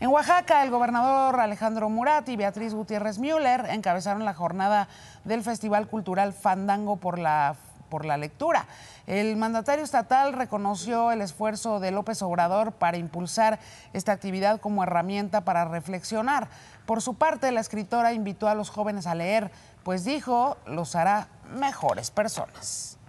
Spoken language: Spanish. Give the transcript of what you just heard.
En Oaxaca, el gobernador Alejandro Murat y Beatriz Gutiérrez Müller encabezaron la jornada del Festival Cultural Fandango por la por la lectura. El mandatario estatal reconoció el esfuerzo de López Obrador para impulsar esta actividad como herramienta para reflexionar. Por su parte, la escritora invitó a los jóvenes a leer, pues dijo, los hará mejores personas.